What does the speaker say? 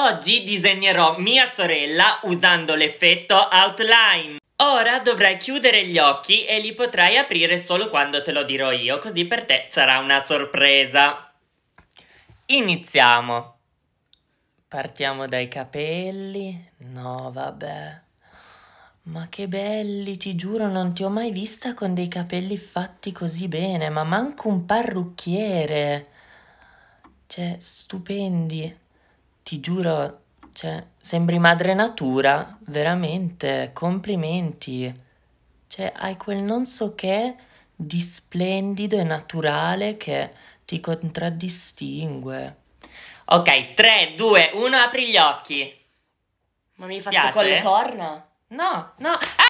Oggi disegnerò mia sorella usando l'effetto outline. Ora dovrai chiudere gli occhi e li potrai aprire solo quando te lo dirò io, così per te sarà una sorpresa. Iniziamo. Partiamo dai capelli. No, vabbè. Ma che belli, ti giuro, non ti ho mai vista con dei capelli fatti così bene, ma manco un parrucchiere. Cioè, stupendi ti giuro, cioè, sembri madre natura, veramente, complimenti. Cioè, hai quel non so che di splendido e naturale che ti contraddistingue. Ok, 3, 2, 1, apri gli occhi. Ma mi hai fatto Piace? con le corna? No, no. Ah!